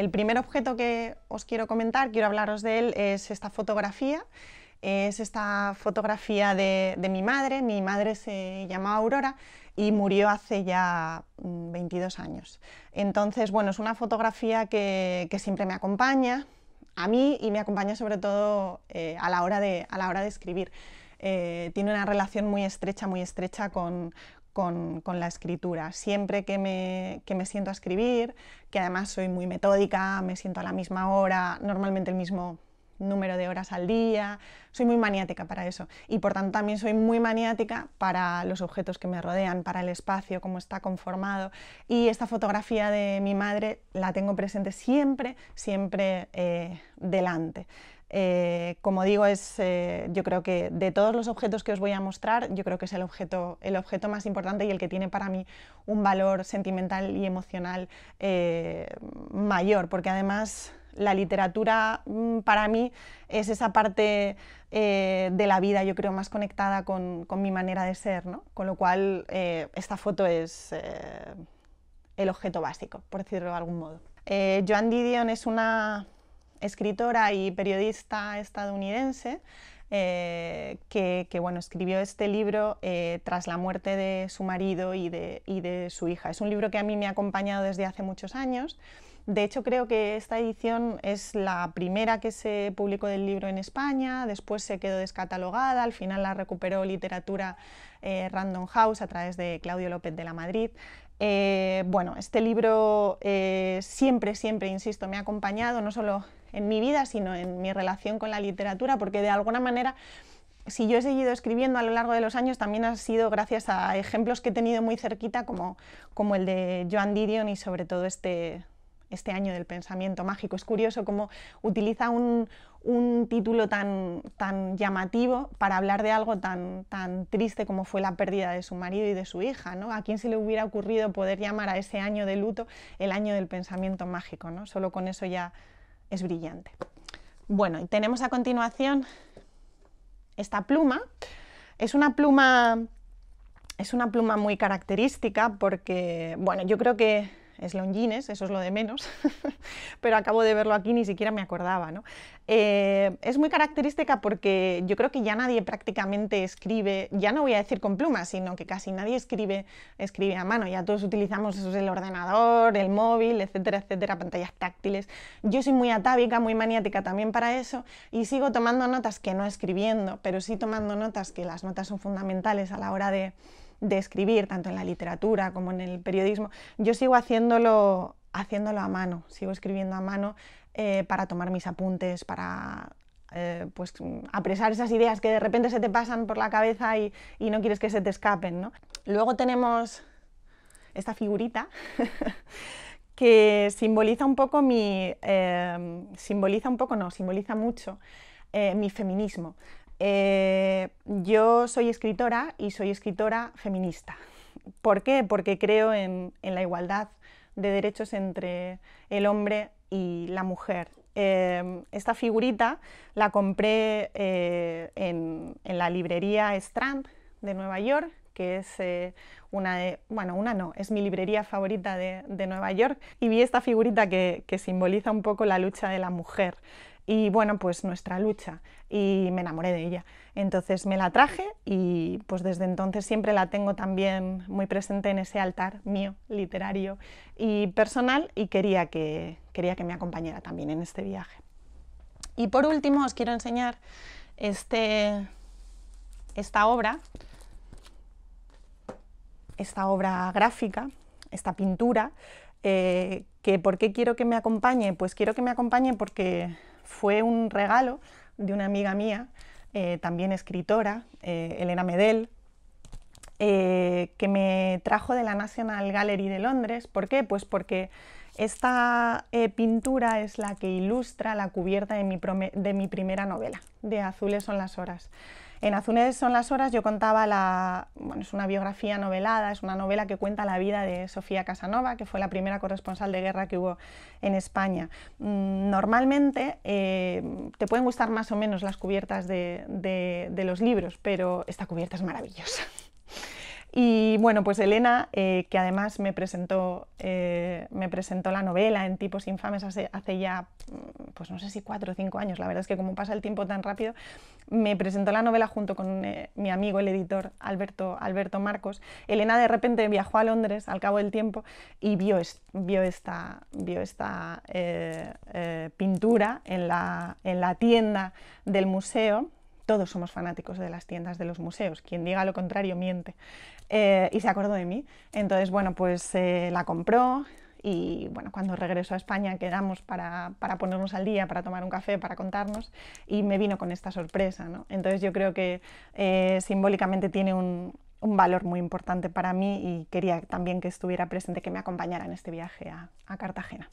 el primer objeto que os quiero comentar, quiero hablaros de él, es esta fotografía. Es esta fotografía de, mi madre. Mi madre se llamaba Aurora y murió hace ya 22 mm, años. Entonces, bueno, es una fotografía que, siempre me acompaña, a mí y me acompaña sobre todo eh, a, la hora de, a la hora de escribir. Eh, tiene una relación muy estrecha, muy estrecha con, con, la escritura. Siempre que me, que me, siento a escribir, que además soy muy metódica, me siento a la misma hora, normalmente el mismo número de horas al día, soy muy maniática para eso. Y por tanto también soy muy maniática para los objetos que me rodean, para el espacio, cómo está conformado. Y esta fotografía de mi madre la tengo presente siempre, siempre eh, delante. Eh, como digo, es, eh, yo creo que de todos los objetos que os voy a mostrar, yo creo que es el objeto, el objeto más importante y el que tiene para mí un valor sentimental y emocional eh, mayor, porque además la literatura mm, para mí es esa parte de la vida, yo creo, más conectada con, mi manera de ser, Con lo cual, esta foto es el objeto básico, por decirlo de algún modo. Joan Didion es una escritora y periodista estadounidense eh, que, bueno, escribió este libro eh, tras la muerte de su marido y de, de, su hija. Es un libro que a mí me ha acompañado desde hace muchos años. De hecho, creo que esta edición es la primera que se publicó del libro en España, después se quedó descatalogada, al final la recuperó literatura eh, Random House a través de Claudio López de la Madrid. Eh, bueno, este libro eh, siempre, siempre, insisto, me ha acompañado, no solo en mi vida, sino en mi relación con la literatura, porque de alguna manera, si yo he seguido escribiendo a lo largo de los años, también ha sido gracias a ejemplos que he tenido muy cerquita, como, como el de Joan Didion y sobre todo este, este año del pensamiento mágico. Es curioso cómo utiliza un, un título tan, tan llamativo para hablar de algo tan, tan triste como fue la pérdida de su marido y de su hija. ¿no? ¿A quién se le hubiera ocurrido poder llamar a ese año de luto el año del pensamiento mágico? ¿no? Solo con eso ya es brillante. Bueno, y tenemos a continuación esta pluma. Es una pluma, es una pluma muy característica porque, bueno, yo creo que es Longines, eso es lo de menos, pero acabo de verlo aquí, ni siquiera me acordaba. Eh, es muy característica porque yo creo que ya nadie prácticamente escribe, ya no voy a decir con plumas, sino que casi nadie escribe, escribe a mano, ya todos utilizamos eso, el ordenador, el móvil, etcétera, etcétera, pantallas táctiles. Yo soy muy atávica, muy maniática también para eso y sigo tomando notas que no escribiendo, pero sí tomando notas que las notas son fundamentales a la hora de de escribir, tanto en la literatura como en el periodismo. Yo sigo haciéndolo, haciéndolo a mano, sigo escribiendo a mano eh, para tomar mis apuntes, para eh, pues, apresar esas ideas que de repente se te pasan por la cabeza y, no quieres que se te escapen. Luego tenemos esta figurita que simboliza un poco mi. Eh, simboliza un poco, no, simboliza mucho mi feminismo. Eh, yo soy escritora y soy escritora feminista. ¿Por qué? Porque creo en, la igualdad de derechos entre el hombre y la mujer. Em, esta figurita la compré eh, en, la librería Strand de Nueva York que es eh, una de, bueno, una no, es mi librería favorita de, Nueva York, y vi esta figurita que, simboliza un poco la lucha de la mujer y bueno, pues nuestra lucha y me enamoré de ella. Entonces me la traje y pues desde entonces siempre la tengo también muy presente en ese altar mío, literario y personal y quería que, quería que me acompañara también en este viaje. Y por último os quiero enseñar este, esta obra esta obra gráfica, esta pintura, eh, que ¿por qué quiero que me acompañe? Pues quiero que me acompañe porque fue un regalo de una amiga mía, eh, también escritora, eh, Elena Medel, que me trajo de la National Gallery de Londres. ¿Por qué? Pues porque esta pintura es la que ilustra la cubierta de mi, de mi primera novela, de Azules son las horas. En Azules son las horas yo contaba la, bueno, es una biografía novelada, es una novela que cuenta la vida de Sofía Casanova, que fue la primera corresponsal de guerra que hubo en España. Mm, normalmente eh, te pueden gustar más o menos las cubiertas de los libros, pero esta cubierta es maravillosa. Y bueno, pues Elena, eh, que además me presentó, eh, me presentó la novela en Tipos Infames hace, ya, mm, pues no sé si cuatro o cinco años, la verdad es que como pasa el tiempo tan rápido, me presentó la novela junto con eh, mi amigo, el editor Alberto, Marcos. Elena de repente viajó a Londres al cabo del tiempo y vio, vio esta, vio esta pintura en la tienda del museo todos somos fanáticos de las tiendas, de los museos. Quien diga lo contrario miente. Eh, y se acordó de mí. Entonces, bueno, pues eh, la compró y bueno, cuando regresó a España quedamos para, ponernos al día, para tomar un café, para contarnos y me vino con esta sorpresa. Entonces yo creo que eh, simbólicamente tiene un, valor muy importante para mí y quería también que estuviera presente, que me acompañara en este viaje a Cartagena.